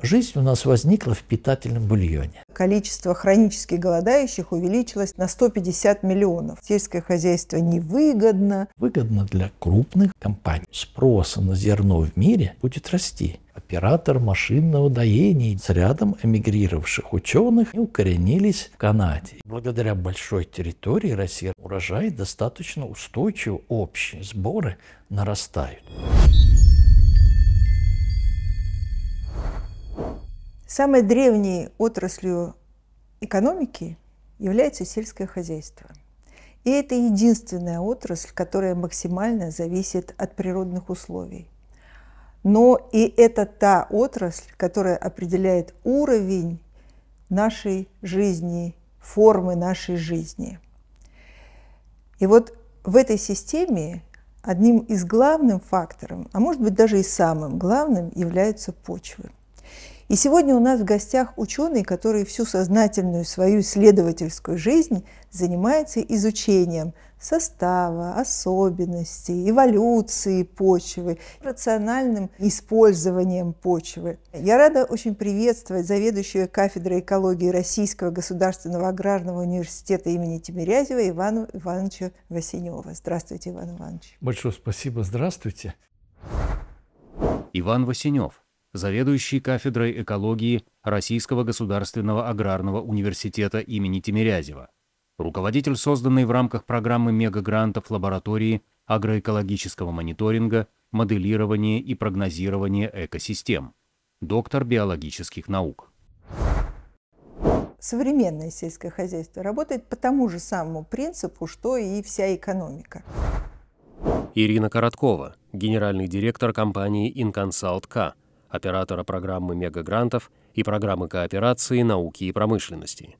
Жизнь у нас возникла в питательном бульоне. Количество хронически голодающих увеличилось на 150 миллионов. Сельское хозяйство невыгодно. Выгодно для крупных компаний. Спрос на зерно в мире будет расти. Оператор машинного доения с рядом эмигрировавших ученых укоренились в Канаде. Благодаря большой территории России урожай достаточно устойчиво общие сборы нарастают. Самой древней отраслью экономики является сельское хозяйство. И это единственная отрасль, которая максимально зависит от природных условий. Но и это та отрасль, которая определяет уровень нашей жизни, формы нашей жизни. И вот в этой системе одним из главных факторов, а может быть даже и самым главным, являются почвы. И сегодня у нас в гостях ученый, который всю сознательную свою исследовательскую жизнь занимается изучением состава, особенностей, эволюции почвы, рациональным использованием почвы. Я рада очень приветствовать заведующую кафедрой экологии Российского государственного аграрного университета имени Тимирязева Ивана Ивановича Васенева. Здравствуйте, Иван Иванович. Большое спасибо. Здравствуйте. Иван Васенев – заведующий кафедрой экологии Российского государственного аграрного университета имени Тимирязева, руководитель созданной в рамках программы мегагрантов лаборатории агроэкологического мониторинга, моделирования и прогнозирования экосистем, доктор биологических наук. Современное сельское хозяйство работает по тому же самому принципу, что и вся экономика. Ирина Короткова, генеральный директор компании «Инконсалт К», оператора программы мегагрантов и программы кооперации науки и промышленности.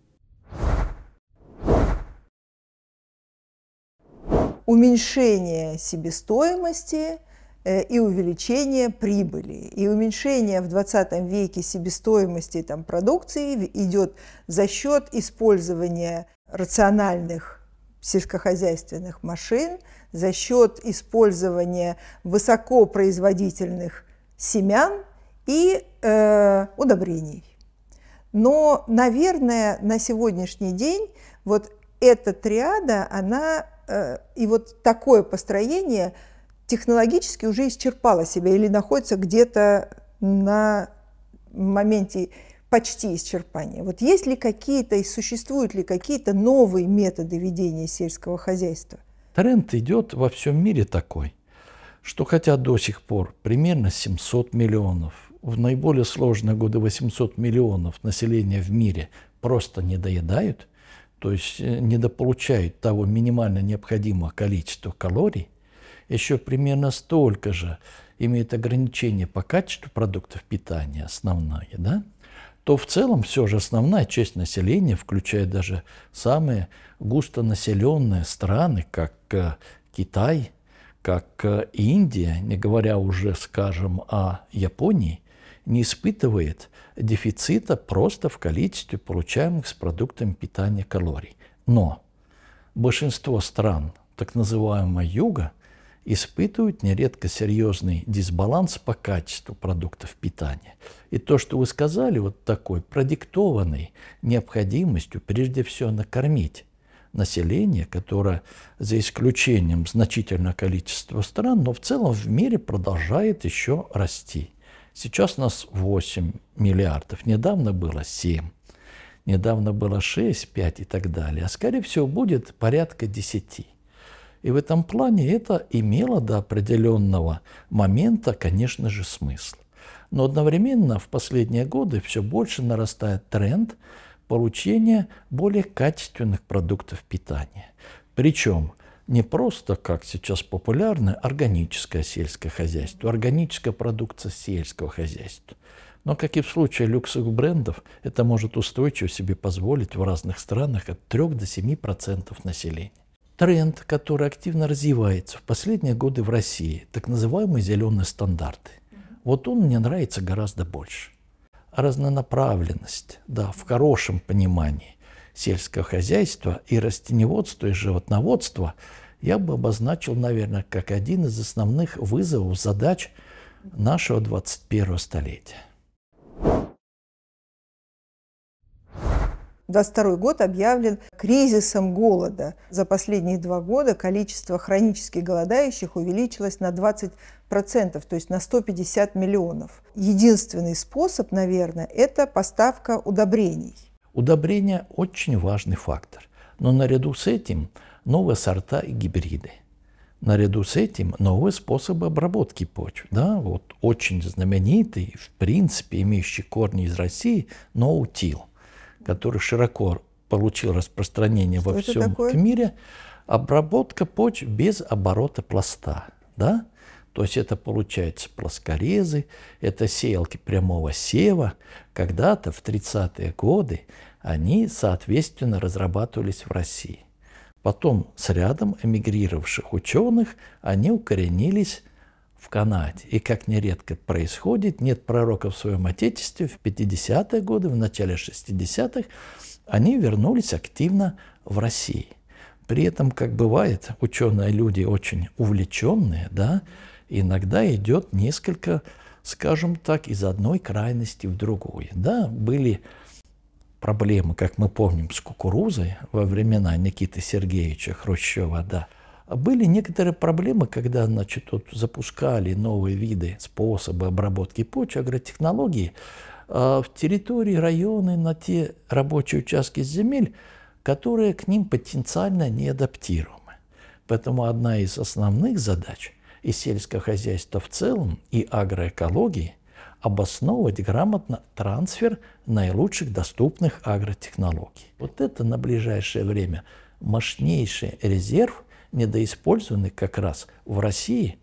Уменьшение себестоимости э, и увеличение прибыли. И уменьшение в 20 веке себестоимости там, продукции идет за счет использования рациональных сельскохозяйственных машин, за счет использования высокопроизводительных семян, и э, удобрений. Но, наверное, на сегодняшний день вот эта триада, она э, и вот такое построение технологически уже исчерпало себя или находится где-то на моменте почти исчерпания. Вот есть ли какие-то и существуют ли какие-то новые методы ведения сельского хозяйства? Тренд идет во всем мире такой, что хотя до сих пор примерно 700 миллионов в наиболее сложные годы 800 миллионов населения в мире просто не доедают, то есть э, недополучают того минимально необходимого количества калорий, еще примерно столько же имеет ограничение по качеству продуктов питания основное, да, то в целом все же основная часть населения, включая даже самые густонаселенные страны, как э, Китай, как э, Индия, не говоря уже, скажем, о Японии, не испытывает дефицита просто в количестве получаемых с продуктами питания калорий. Но большинство стран так называемого юга испытывают нередко серьезный дисбаланс по качеству продуктов питания. И то, что вы сказали, вот такой продиктованный необходимостью прежде всего накормить население, которое за исключением значительного количества стран, но в целом в мире продолжает еще расти. Сейчас у нас 8 миллиардов, недавно было 7, недавно было 6, 5 и так далее. А скорее всего будет порядка 10. И в этом плане это имело до определенного момента, конечно же, смысл. Но одновременно в последние годы все больше нарастает тренд получения более качественных продуктов питания. Причем – не просто, как сейчас популярно, органическое сельское хозяйство, органическая продукция сельского хозяйства. Но, как и в случае люксовых брендов, это может устойчиво себе позволить в разных странах от 3 до 7% населения. Тренд, который активно развивается в последние годы в России, так называемые зеленые стандарты. Вот он мне нравится гораздо больше. Разнонаправленность, да, в хорошем понимании сельского хозяйства и растеневодства и животноводства я бы обозначил, наверное, как один из основных вызовов, задач нашего 21 столетия. 22 год объявлен кризисом голода. За последние два года количество хронически голодающих увеличилось на 20%, то есть на 150 миллионов. Единственный способ, наверное, это поставка удобрений удобрения очень важный фактор, но наряду с этим новые сорта и гибриды. Наряду с этим новые способы обработки почвы, Да, вот очень знаменитый, в принципе, имеющий корни из России, ноутил, который широко получил распространение Что во всем мире. Обработка почв без оборота пласта. Да? То есть это получается плоскорезы, это сеялки прямого сева. Когда-то в 30-е годы они, соответственно, разрабатывались в России. Потом с рядом эмигрировавших ученых они укоренились в Канаде. И, как нередко происходит, нет пророка в своем отечестве, в 50-е годы, в начале 60-х они вернулись активно в Россию. При этом, как бывает, ученые люди очень увлеченные, да, иногда идет несколько, скажем так, из одной крайности в другую. Да, были проблемы, как мы помним, с кукурузой во времена Никиты Сергеевича Хрущева, да, были некоторые проблемы, когда значит, вот запускали новые виды, способы обработки почвы, агротехнологии, а, в территории, районы, на те рабочие участки земель, которые к ним потенциально не адаптируемы. Поэтому одна из основных задач и сельского хозяйства в целом, и агроэкологии обосновывать грамотно трансфер наилучших доступных агротехнологий. Вот это на ближайшее время мощнейший резерв, недоиспользованный как раз в России,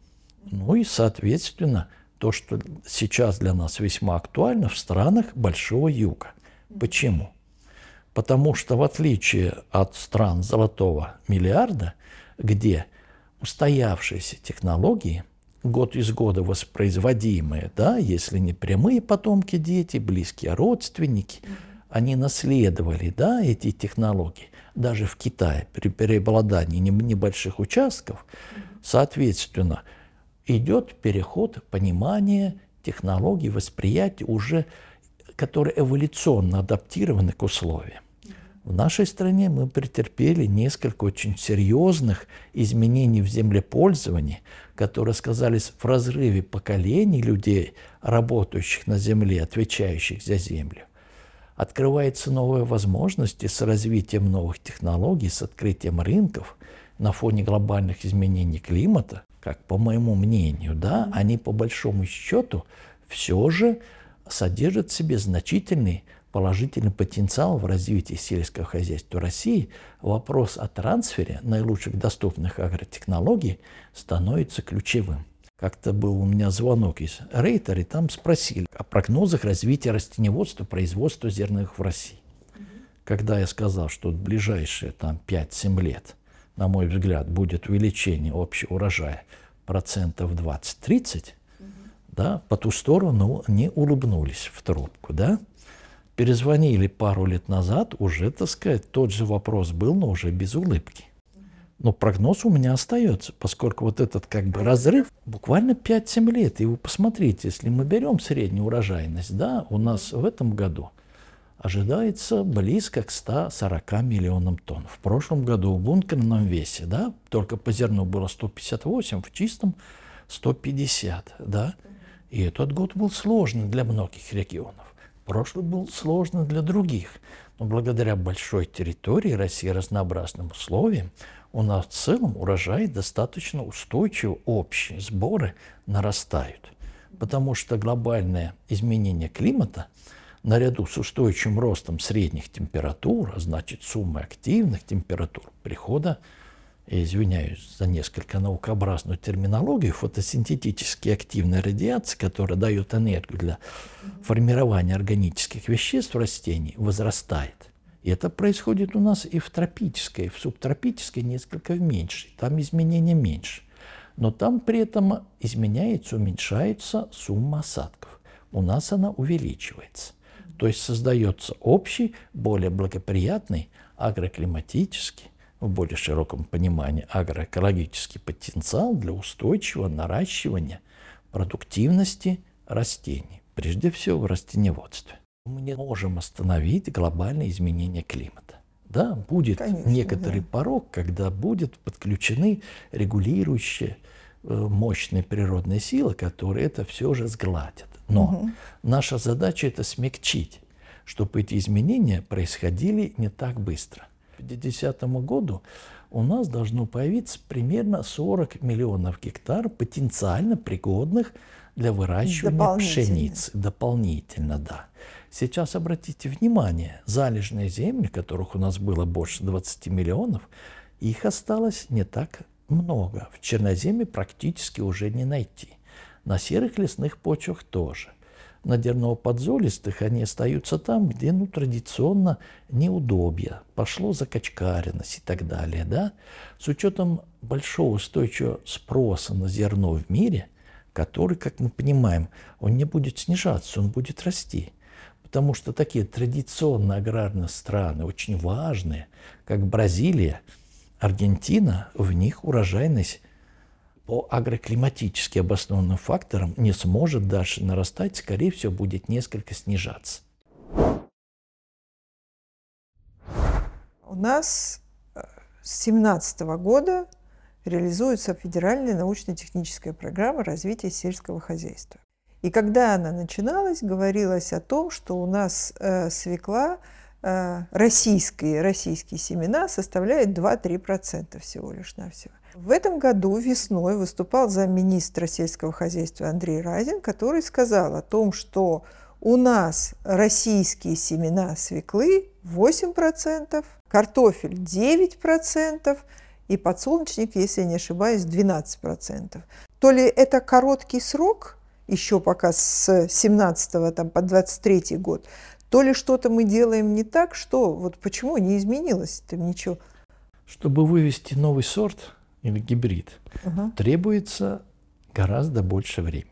ну и, соответственно, то, что сейчас для нас весьма актуально в странах Большого Юга. Почему? Потому что в отличие от стран золотого миллиарда, где устоявшиеся технологии – год из года воспроизводимые, да, если не прямые потомки дети, близкие родственники, они наследовали да, эти технологии. Даже в Китае при преобладании небольших участков, соответственно, идет переход понимания технологий, восприятия уже, которые эволюционно адаптированы к условиям. В нашей стране мы претерпели несколько очень серьезных изменений в землепользовании, которые сказались в разрыве поколений людей, работающих на земле, отвечающих за землю. Открываются новые возможности с развитием новых технологий, с открытием рынков на фоне глобальных изменений климата, как по моему мнению, да, они по большому счету все же содержат в себе значительный положительный потенциал в развитии сельского хозяйства России, вопрос о трансфере наилучших доступных агротехнологий становится ключевым. Как-то был у меня звонок из Рейтера, и там спросили о прогнозах развития растеневодства, производства зерновых в России. Когда я сказал, что в ближайшие там, 5-7 лет, на мой взгляд, будет увеличение общего урожая процентов 20-30, да, по ту сторону не улыбнулись в трубку. Да? Перезвонили пару лет назад, уже, так сказать, тот же вопрос был, но уже без улыбки. Но прогноз у меня остается, поскольку вот этот как бы разрыв буквально 5-7 лет. И вы посмотрите, если мы берем среднюю урожайность, да, у нас в этом году ожидается близко к 140 миллионам тонн. В прошлом году в бункерном весе, да, только по зерну было 158, в чистом 150, да. И этот год был сложный для многих регионов. Прошлое было сложно для других, но благодаря большой территории России разнообразным условиям у нас в целом урожай достаточно устойчиво общие сборы нарастают, потому что глобальное изменение климата наряду с устойчивым ростом средних температур, а значит суммы активных температур прихода извиняюсь за несколько наукообразную терминологию, фотосинтетически активная радиация, которая дает энергию для формирования органических веществ растений, возрастает. И это происходит у нас и в тропической, и в субтропической несколько меньше. Там изменения меньше. Но там при этом изменяется, уменьшается сумма осадков. У нас она увеличивается. То есть создается общий, более благоприятный агроклиматический в более широком понимании агроэкологический потенциал для устойчивого наращивания продуктивности растений, прежде всего в растеневодстве. Мы не можем остановить глобальные изменения климата. Да, будет Конечно, некоторый да. порог, когда будут подключены регулирующие э, мощные природные силы, которые это все же сгладят. Но угу. наша задача это смягчить, чтобы эти изменения происходили не так быстро – 2050 году у нас должно появиться примерно 40 миллионов гектар потенциально пригодных для выращивания дополнительно. пшеницы. Дополнительно, да. Сейчас обратите внимание, залежные земли, которых у нас было больше 20 миллионов, их осталось не так много. В черноземе практически уже не найти. На серых лесных почвах тоже надерново-подзолистых, они остаются там, где ну, традиционно неудобья, пошло закачкаренность и так далее. Да? С учетом большого устойчивого спроса на зерно в мире, который, как мы понимаем, он не будет снижаться, он будет расти. Потому что такие традиционно аграрные страны, очень важные, как Бразилия, Аргентина, в них урожайность по агроклиматически обоснованным факторам не сможет дальше нарастать, скорее всего, будет несколько снижаться. У нас э, с 2017 года реализуется федеральная научно-техническая программа развития сельского хозяйства. И когда она начиналась, говорилось о том, что у нас э, свекла э, российские, российские семена составляет 2-3% всего лишь навсего. В этом году весной выступал замминистра сельского хозяйства Андрей Разин, который сказал о том, что у нас российские семена свеклы 8%, картофель 9% и подсолнечник, если я не ошибаюсь, 12%. То ли это короткий срок, еще пока с 17 там, по 23 год, то ли что-то мы делаем не так, что вот почему не изменилось там ничего. Чтобы вывести новый сорт, или гибрид, угу. требуется гораздо больше времени.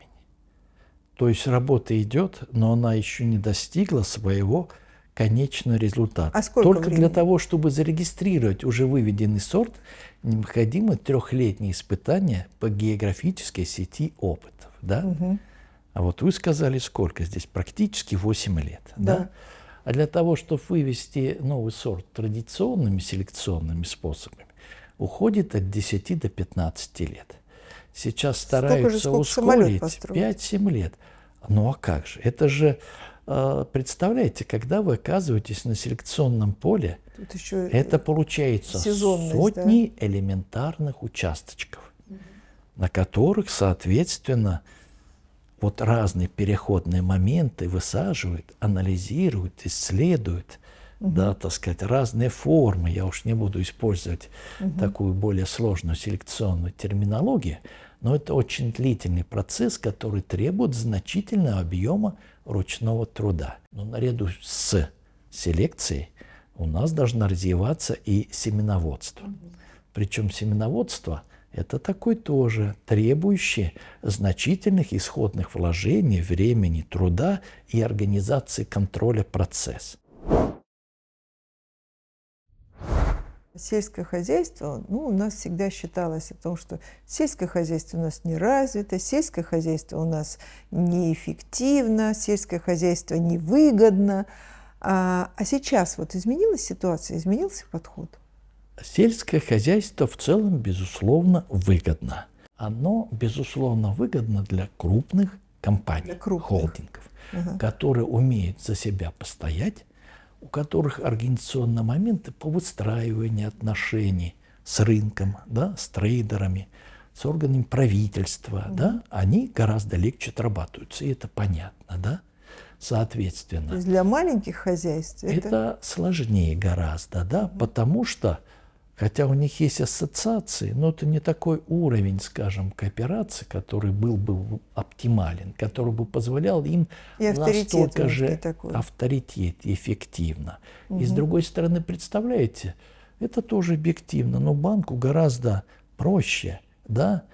То есть работа идет, но она еще не достигла своего конечного результата. А сколько Только времени? для того, чтобы зарегистрировать уже выведенный сорт, необходимы трехлетние испытания по географической сети опытов. Да? Угу. А вот вы сказали, сколько здесь? Практически 8 лет. Да. да? А для того, чтобы вывести новый сорт традиционными селекционными способами, уходит от 10 до 15 лет. Сейчас стараются же, ускорить 5-7 лет. Ну а как же? Это же, а, представляете, когда вы оказываетесь на селекционном поле, Тут еще э, это получается сотни да? элементарных участочков, угу. на которых, соответственно, вот разные переходные моменты высаживают, анализируют, исследуют – да, так сказать, разные формы. Я уж не буду использовать угу. такую более сложную селекционную терминологию, но это очень длительный процесс, который требует значительного объема ручного труда. Но наряду с селекцией у нас должно развиваться и семеноводство. Угу. Причем семеноводство – это такой тоже требующий значительных исходных вложений, времени, труда и организации контроля процесс сельское хозяйство, ну, у нас всегда считалось о том, что сельское хозяйство у нас не развито, сельское хозяйство у нас неэффективно, сельское хозяйство невыгодно. А, а сейчас вот изменилась ситуация, изменился подход? Сельское хозяйство в целом, безусловно, выгодно. Оно, безусловно, выгодно для крупных компаний, для крупных. холдингов, угу. которые умеют за себя постоять, у которых организационные моменты по выстраиванию отношений с рынком, да, с трейдерами, с органами правительства, mm-hmm. да, они гораздо легче отрабатываются, и это понятно, да, соответственно. То есть для маленьких хозяйств это... Это сложнее гораздо, да, mm-hmm. потому что Хотя у них есть ассоциации, но это не такой уровень, скажем, кооперации, который был бы оптимален, который бы позволял им и настолько же такой. авторитет эффективно. Угу. И с другой стороны, представляете, это тоже объективно, но банку гораздо проще, да,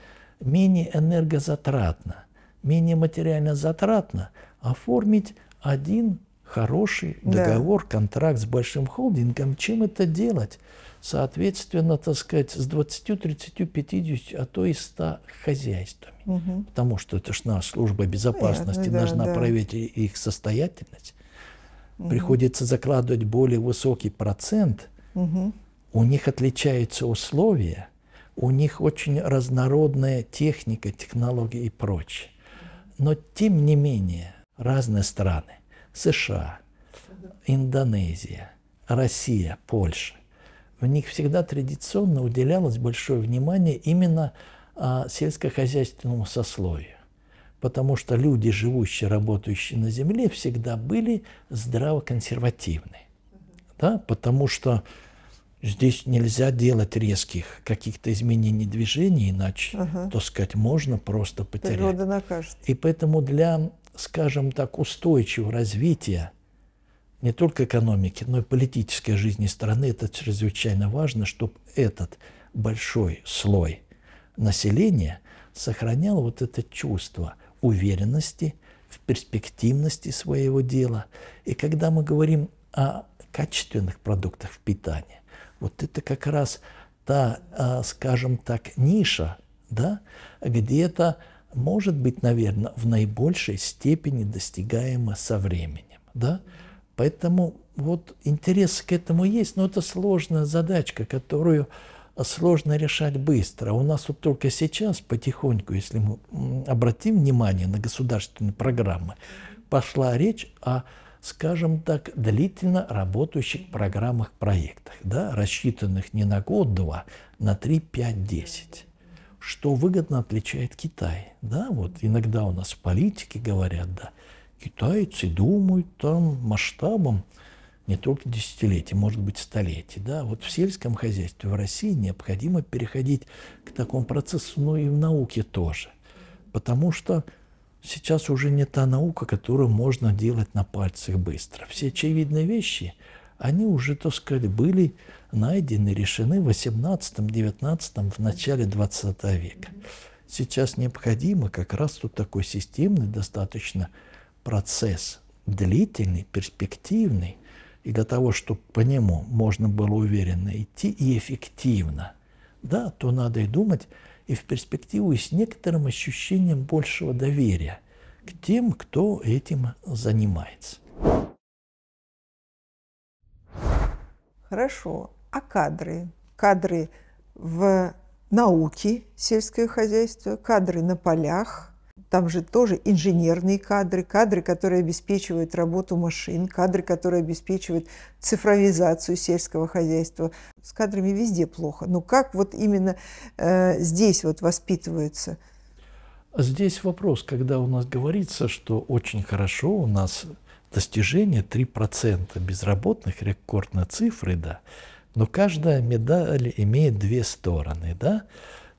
менее энергозатратно, менее материально затратно оформить один хороший договор, да. контракт с большим холдингом, чем это делать? Соответственно, так сказать, с 20, 30, 50, а то и 100 хозяйствами. Угу. Потому что это ж наша служба безопасности Понятно, должна да, проверить да. их состоятельность. Угу. Приходится закладывать более высокий процент. Угу. У них отличаются условия, у них очень разнородная техника, технологии и прочее. Но тем не менее, разные страны США, Индонезия, Россия, Польша, в них всегда традиционно уделялось большое внимание именно а, сельскохозяйственному сословию. Потому что люди, живущие, работающие на земле, всегда были здраво-консервативны. Да? Потому что Здесь нельзя делать резких каких-то изменений движений, иначе, ага. так сказать, можно просто потерять. Природа накажет. И поэтому для скажем так, устойчивого развития не только экономики, но и политической жизни страны, это чрезвычайно важно, чтобы этот большой слой населения сохранял вот это чувство уверенности в перспективности своего дела. И когда мы говорим о качественных продуктах питания, вот это как раз та, а, скажем так, ниша, да, где-то может быть, наверное, в наибольшей степени достигаемо со временем. Да? Поэтому вот интерес к этому есть, но это сложная задачка, которую а, сложно решать быстро. У нас вот только сейчас потихоньку, если мы обратим внимание на государственные программы, пошла речь о, скажем так, длительно работающих программах, проектах, да, рассчитанных не на год-два, на 3, 5, 10 что выгодно отличает Китай. Да, вот иногда у нас в политике говорят, да, китайцы думают там масштабом не только десятилетий, может быть, столетий. Да? Вот в сельском хозяйстве в России необходимо переходить к такому процессу, ну и в науке тоже. Потому что сейчас уже не та наука, которую можно делать на пальцах быстро. Все очевидные вещи, они уже, так сказать, были найдены, решены в 18-19, в начале 20 века. Сейчас необходимо как раз тут такой системный достаточно процесс, длительный, перспективный, и для того, чтобы по нему можно было уверенно идти и эффективно, да, то надо и думать, и в перспективу и с некоторым ощущением большего доверия к тем, кто этим занимается. Хорошо а кадры. Кадры в науке сельское хозяйство, кадры на полях, там же тоже инженерные кадры, кадры, которые обеспечивают работу машин, кадры, которые обеспечивают цифровизацию сельского хозяйства. С кадрами везде плохо. Но как вот именно э, здесь вот воспитываются? Здесь вопрос, когда у нас говорится, что очень хорошо у нас достижение 3% безработных, рекордная цифра, да, но каждая медаль имеет две стороны, да?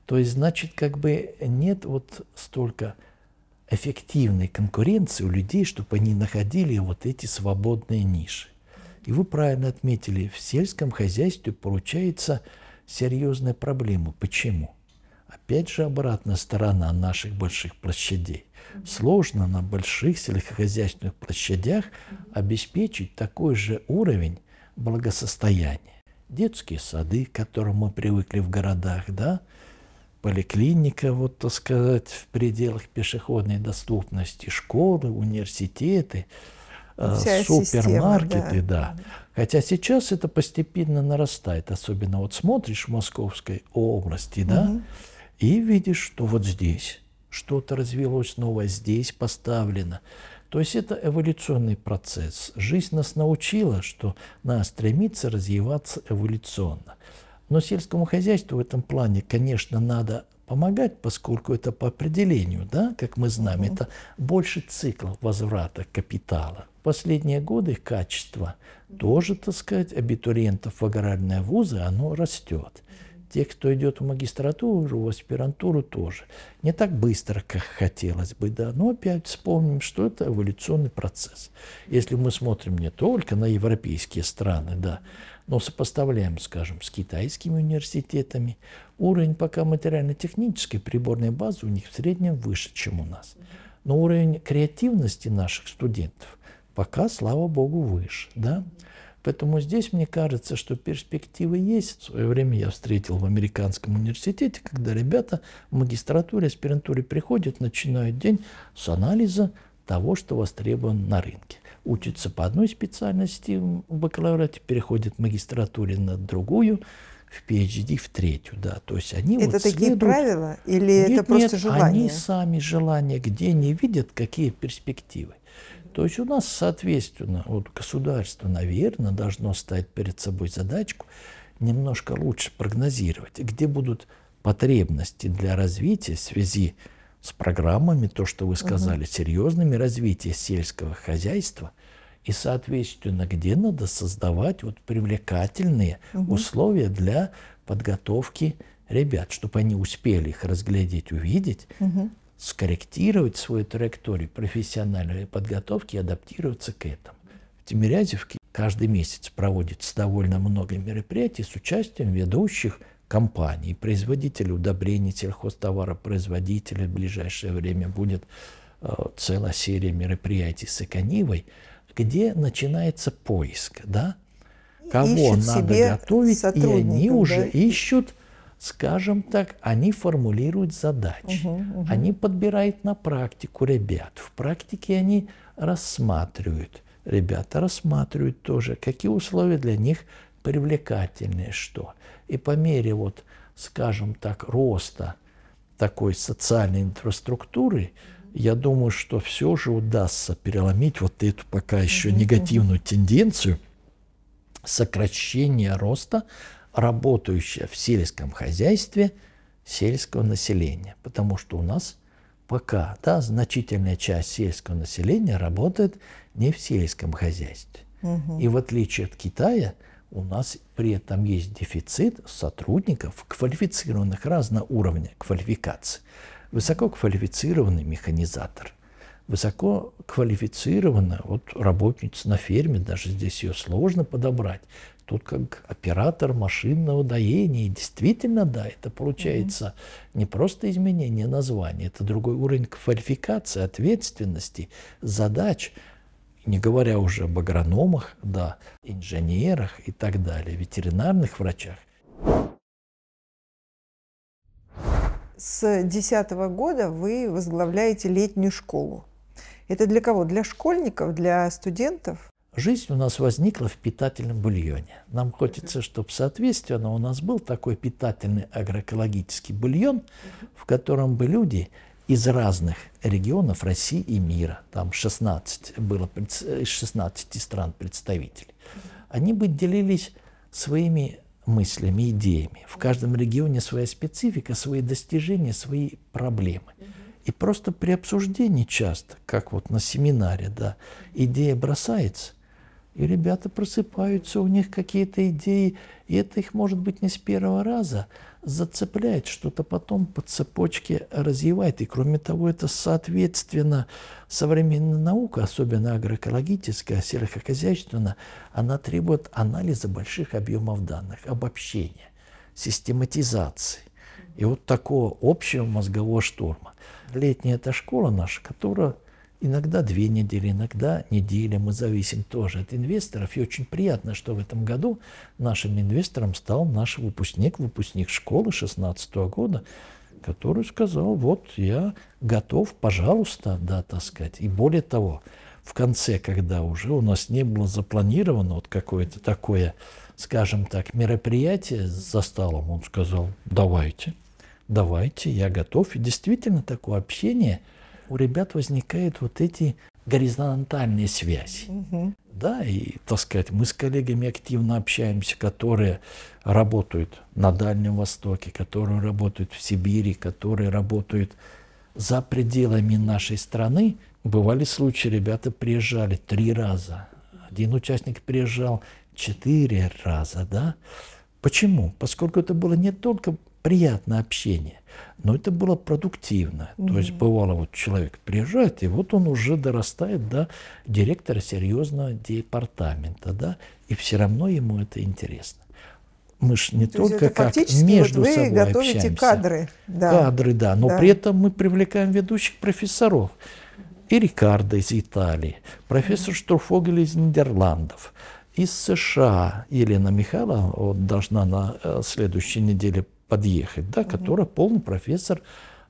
То есть, значит, как бы нет вот столько эффективной конкуренции у людей, чтобы они находили вот эти свободные ниши. И вы правильно отметили, в сельском хозяйстве получается серьезная проблема. Почему? Опять же обратная сторона наших больших площадей. Сложно на больших сельскохозяйственных площадях обеспечить такой же уровень благосостояния детские сады, к которым мы привыкли в городах, да, поликлиника, вот так сказать, в пределах пешеходной доступности, школы, университеты, э, Вся супермаркеты, система, да. да. Хотя сейчас это постепенно нарастает, особенно вот смотришь в Московской области, да, угу. и видишь, что вот здесь что-то развелось новое, здесь поставлено. То есть это эволюционный процесс. Жизнь нас научила, что надо стремиться развиваться эволюционно. Но сельскому хозяйству в этом плане, конечно, надо помогать, поскольку это по определению, да, как мы знаем, это больше цикл возврата капитала. Последние годы качество тоже, так сказать, абитуриентов в аграрные вузы, оно растет. Те, кто идет в магистратуру, в аспирантуру тоже. Не так быстро, как хотелось бы, да. Но опять вспомним, что это эволюционный процесс. Если мы смотрим не только на европейские страны, да, но сопоставляем, скажем, с китайскими университетами, уровень пока материально-технической приборной базы у них в среднем выше, чем у нас. Но уровень креативности наших студентов пока, слава богу, выше. Да? Поэтому здесь мне кажется, что перспективы есть. В свое время я встретил в американском университете, когда ребята в магистратуре, аспирантуре приходят, начинают день с анализа того, что востребовано на рынке. Учатся по одной специальности в бакалаврате переходят в магистратуре на другую, в PhD в третью, да. То есть они это вот такие следуют... правила или нет, это просто нет, желание? Они сами желание, где не видят, какие перспективы. То есть у нас, соответственно, вот государство, наверное, должно ставить перед собой задачку немножко лучше прогнозировать, где будут потребности для развития в связи с программами, то, что вы сказали, угу. серьезными развития сельского хозяйства, и, соответственно, где надо создавать вот привлекательные угу. условия для подготовки ребят, чтобы они успели их разглядеть, увидеть, угу скорректировать свою траекторию профессиональной подготовки и адаптироваться к этому. В Тимирязевке каждый месяц проводится довольно много мероприятий с участием ведущих компаний, производителей удобрений, сельхозтоваропроизводителей. В ближайшее время будет э, целая серия мероприятий с Эконивой, где начинается поиск, да, кого надо готовить, и они да? уже ищут скажем так, они формулируют задачи, угу, угу. они подбирают на практику ребят. В практике они рассматривают, ребята рассматривают тоже, какие условия для них привлекательные, что. И по мере, вот, скажем так, роста такой социальной инфраструктуры, я думаю, что все же удастся переломить вот эту пока еще негативную тенденцию сокращения роста работающая в сельском хозяйстве сельского населения, потому что у нас пока да, значительная часть сельского населения работает не в сельском хозяйстве. Угу. И в отличие от Китая, у нас при этом есть дефицит сотрудников, квалифицированных разного уровня квалификации. Высококвалифицированный механизатор, высококвалифицированная вот работница на ферме, даже здесь ее сложно подобрать, тут как оператор машинного доения. И действительно, да, это получается угу. не просто изменение названия, это другой уровень квалификации, ответственности, задач, не говоря уже об агрономах, да, инженерах и так далее, ветеринарных врачах. С 2010 года вы возглавляете летнюю школу. Это для кого? Для школьников, для студентов? Жизнь у нас возникла в питательном бульоне. Нам хочется, чтобы соответственно у нас был такой питательный агроэкологический бульон, в котором бы люди из разных регионов России и мира, там 16 было из 16 стран представителей, они бы делились своими мыслями, идеями. В каждом регионе своя специфика, свои достижения, свои проблемы. И просто при обсуждении часто, как вот на семинаре, да, идея бросается, и ребята просыпаются, у них какие-то идеи, и это их, может быть, не с первого раза зацепляет, что-то потом по цепочке развивает. И, кроме того, это, соответственно, современная наука, особенно агроэкологическая, сельскохозяйственная, она требует анализа больших объемов данных, обобщения, систематизации. И вот такого общего мозгового штурма. Летняя эта школа наша, которая иногда две недели, иногда неделя. Мы зависим тоже от инвесторов. И очень приятно, что в этом году нашим инвестором стал наш выпускник, выпускник школы 16 года, который сказал, вот я готов, пожалуйста, да, таскать. И более того, в конце, когда уже у нас не было запланировано вот какое-то такое, скажем так, мероприятие за столом, он сказал, давайте, давайте, я готов. И действительно, такое общение – у ребят возникают вот эти горизонтальные связи. Угу. Да, и, так сказать, мы с коллегами активно общаемся, которые работают на Дальнем Востоке, которые работают в Сибири, которые работают за пределами нашей страны. Бывали случаи, ребята приезжали три раза. Один участник приезжал четыре раза, да. Почему? Поскольку это было не только приятное общение, но это было продуктивно. Угу. То есть бывало, вот человек приезжает, и вот он уже дорастает до директора серьезного департамента, да, и все равно ему это интересно. Мы же не То только это как между вот вы собой готовите общаемся. кадры. Да. Кадры, да, но да. при этом мы привлекаем ведущих профессоров. И Рикардо из Италии, профессор Штурфогель из Нидерландов, из США Елена Михайловна вот, должна на э, следующей неделе подъехать, да, угу. которая полный профессор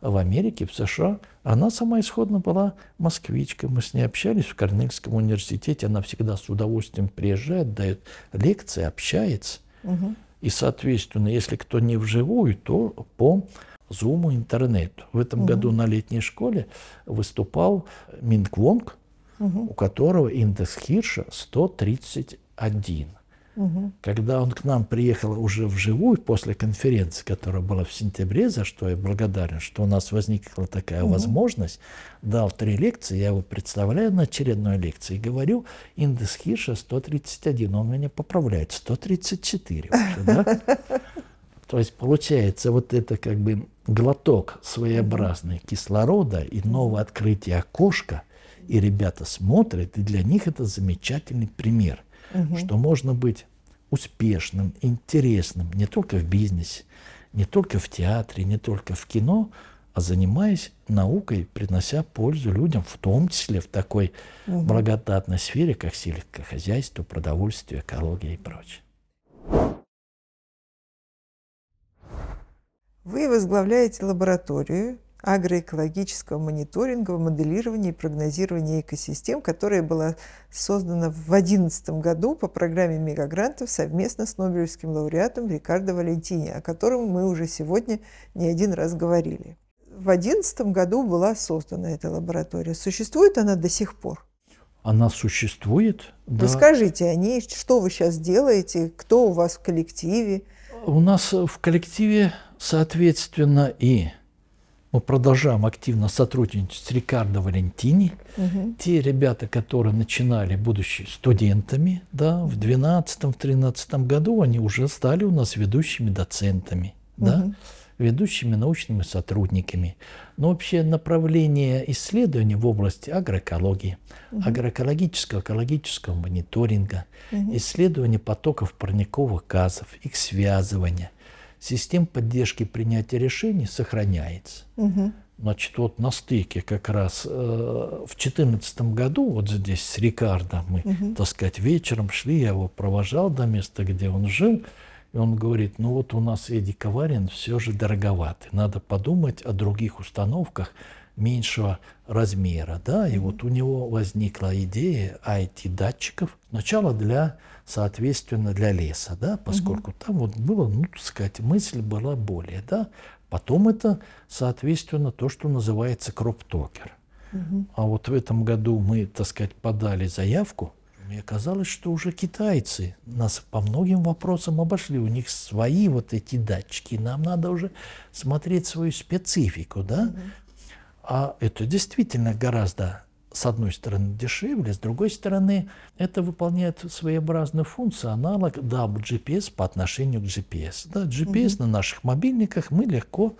в Америке, в США. Она сама исходно была москвичка. Мы с ней общались в Корнельском университете. Она всегда с удовольствием приезжает, дает лекции, общается. Угу. И, соответственно, если кто не вживую, то по Зуму, интернету. В этом угу. году на летней школе выступал Минквонг, угу. у которого индекс Хирша 131. Угу. Когда он к нам приехал уже вживую после конференции, которая была в сентябре, за что я благодарен, что у нас возникла такая угу. возможность, дал три лекции, я его представляю на очередной лекции, говорю, индекс Хирша 131, он меня поправляет, 134 То есть получается вот это как бы глоток своеобразный кислорода и новое открытие окошка, и ребята смотрят, и для них это замечательный пример – угу. что можно быть успешным, интересным не только в бизнесе, не только в театре, не только в кино, а занимаясь наукой, принося пользу людям, в том числе в такой угу. благодатной сфере, как сельскохозяйство, продовольствие, экология и прочее. Вы возглавляете лабораторию агроэкологического мониторинга, моделирования и прогнозирования экосистем, которая была создана в 2011 году по программе мегагрантов совместно с Нобелевским лауреатом Рикардо Валентини, о котором мы уже сегодня не один раз говорили. В 2011 году была создана эта лаборатория. Существует она до сих пор? Она существует? Расскажите да. о ней, что вы сейчас делаете, кто у вас в коллективе? У нас в коллективе, соответственно, и мы продолжаем активно сотрудничать с Рикардо Валентини. Угу. Те ребята, которые начинали, будучи студентами, да, в 2012-2013 году, они уже стали у нас ведущими доцентами, угу. да, ведущими научными сотрудниками. Но вообще направление исследований в области агроэкологии, угу. агроэкологического, экологического мониторинга, угу. исследования потоков парниковых газов, их связывания, систем поддержки принятия решений сохраняется. Угу. Значит, вот на стыке как раз э, в 2014 году, вот здесь с Рикардо мы, угу. так сказать, вечером шли, я его провожал до места, где он жил, и он говорит, ну вот у нас Эдди Коварин все же дороговатый, надо подумать о других установках, меньшего размера. Да? И вот у него возникла идея IT-датчиков сначала для, соответственно, для леса, да? поскольку mm там вот было, ну, так сказать, мысль была более. Да? Потом это, соответственно, то, что называется кроптокер. Mm-hmm. А вот в этом году мы, так сказать, подали заявку, и оказалось, что уже китайцы нас по многим вопросам обошли. У них свои вот эти датчики. Нам надо уже смотреть свою специфику, да? mm а это действительно гораздо, с одной стороны, дешевле, с другой стороны, это выполняет своеобразную функцию, аналог WGPS по отношению к GPS. Да, GPS угу. на наших мобильниках мы легко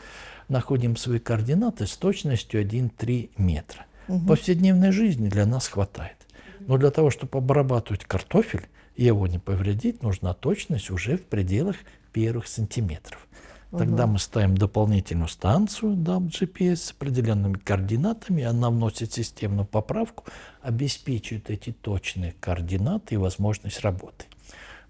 находим свои координаты с точностью 1,3 метра. Угу. В повседневной жизни для нас хватает. Но для того, чтобы обрабатывать картофель и его не повредить, нужна точность уже в пределах первых сантиметров. Ну Тогда угу. мы ставим дополнительную станцию DAP GPS с определенными координатами, она вносит системную поправку, обеспечивает эти точные координаты и возможность работы.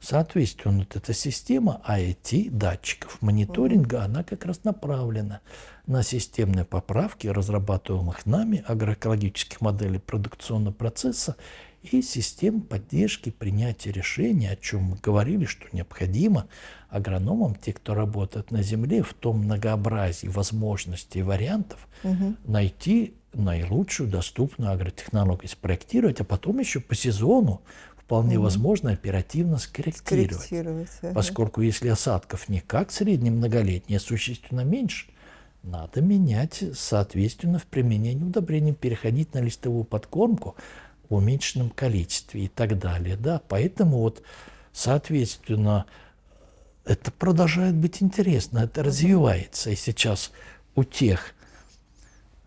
Соответственно, вот эта система IoT датчиков мониторинга, угу. она как раз направлена на системные поправки разрабатываемых нами агроэкологических моделей продукционного процесса и систем поддержки принятия решений, о чем мы говорили, что необходимо агрономам, те, кто работает на земле, в том многообразии возможностей и вариантов угу. найти наилучшую доступную агротехнологию, спроектировать, а потом еще по сезону вполне угу. возможно оперативно скорректировать. скорректировать ага. Поскольку если осадков никак как среднемноголетний, а существенно меньше, надо менять, соответственно, в применении удобрений, переходить на листовую подкормку, уменьшенном количестве и так далее. Да? Поэтому вот, соответственно, это продолжает быть интересно, это развивается. И сейчас у тех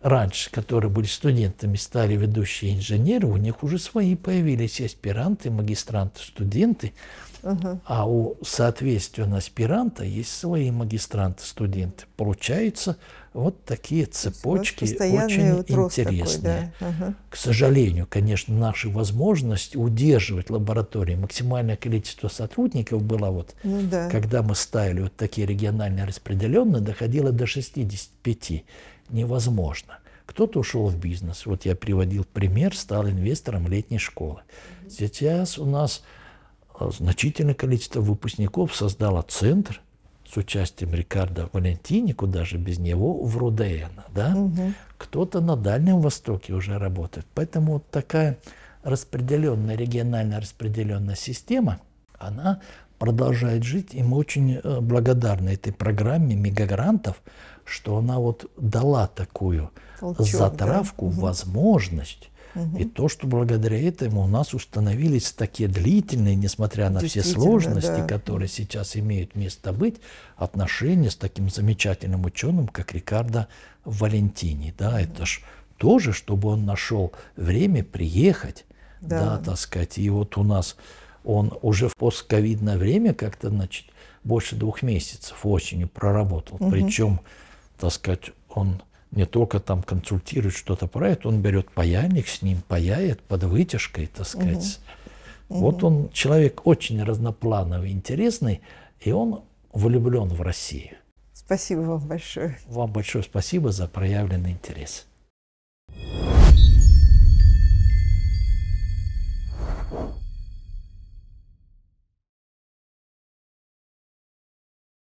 раньше, которые были студентами, стали ведущие инженеры, у них уже свои появились аспиранты, магистранты, студенты. Угу. А у, соответственно, аспиранта есть свои магистранты, студенты. Получается, вот такие цепочки очень интересные. Такой, да. угу. К сожалению, конечно, наша возможность удерживать лаборатории максимальное количество сотрудников было вот, ну, да. когда мы ставили вот такие регионально распределенные, доходило до 65. Невозможно. Кто-то ушел в бизнес. Вот я приводил пример, стал инвестором летней школы. Сейчас у нас э, значительное количество выпускников создало центр – с участием Рикардо Валентини, куда же без него, в Рудеяна. Да? Угу. Кто-то на Дальнем Востоке уже работает. Поэтому вот такая распределенная, регионально распределенная система, она продолжает жить, и мы очень э, благодарны этой программе мегагрантов, что она вот дала такую Толчок, затравку, да? возможность и то, что благодаря этому у нас установились такие длительные, несмотря на все сложности, да. которые сейчас имеют место быть, отношения с таким замечательным ученым, как Рикардо Валентини. Да, угу. это ж тоже, чтобы он нашел время приехать, да. да, так сказать. И вот у нас он уже в постковидное время как-то, значит, больше двух месяцев осенью проработал. Угу. Причем, так сказать, он не только там консультирует, что-то правит, он берет паяльник с ним, паяет под вытяжкой, так сказать. Угу. Вот угу. он человек очень разноплановый, интересный, и он влюблен в Россию. Спасибо вам большое. Вам большое спасибо за проявленный интерес. thank you